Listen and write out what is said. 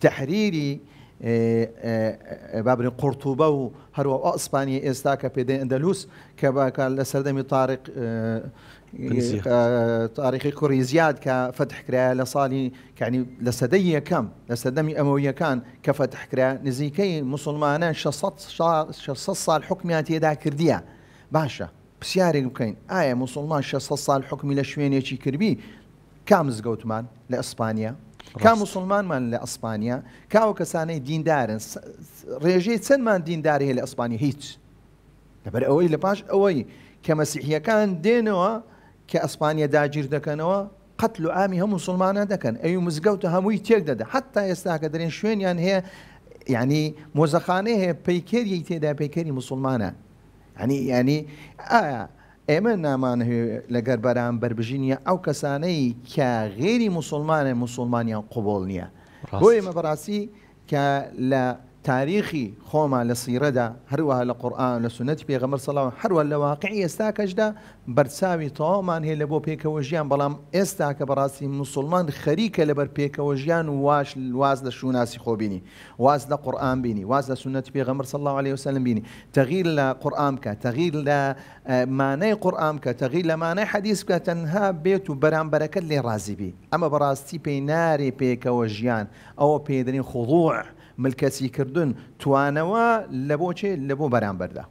تحريري بابن قرطبة وهروا أسبانيا إستاكا بيد أندلس كبا كان طارق طارق كوري زياد كفتح كريا لصالي يعني لسدي كم لسدمي أموية كان كفتح كريا نزيكي مسلمان شصت شصت صار حكمياتي دا كرديا باشا بسياري مكين آية مسلمان شصت صار حكمي لشوينيتي كربي كامز جوتمان لإسبانيا کا مسلمانمان لە ئەسپانیا کاوە کەسانەی دیندارن ڕێژەی چەندمان دینداری هەیە لە ئەسپانی هیچ لەبەر ئەوەی لە پاش ئەوەی کە مەسیحیەکان دێنەوە کە ئەسپانیا داگیر دەکەنەوە قەت و ئامی هەموو مسلمانە دەکەن ئەو مزگەوتە هەمووی تێک دەدا حتا ئێستا کە دەرێن شوێنیان هەیە یعنی مۆزەخانەیە هەیە پیکێری تێدا پیکەری مسلمانە هەنی ینی ئایا ئێمە نامان لەگەر بەران بربژینە ئەو کەسانەی کە غێری مسلمانە مسلمانیان قوبڵ نییە بۆ ئێمە بەڕاستی کە لە تاریخی خۆمان لە سیرەدا هەروەها لە قورآان لە سنەتی پێغەمەر سەڵاو هەروە لە واقعی ئێستا کەشدا بەرچاوی تەوامان هەیە لە بۆ پێکەوە ژیان بەڵام ئێستا کە بەڕاستی مسلمان خەریکە لەبەر پێکەوە ژیان واش واز لە شوناسی خۆبینی واز لە قورآان بینی واز لە سنەتی پێغەمەر سەڵاو عليه وسلم بینی تەغیر لە قورآام کە تەغیر لە مانای قورآام کە تەغیر لە مانای حەدیث بکە تەنها بێت و بەرامبەرەکەت لێ ڕازیبی ئەمە بەڕاستی پێی نارێ پێکەوە ژیان ئەوە پێدرین خوضوع ملکەسیکردن توانەوە لە بۆچێ لە بۆ بەرامبەردا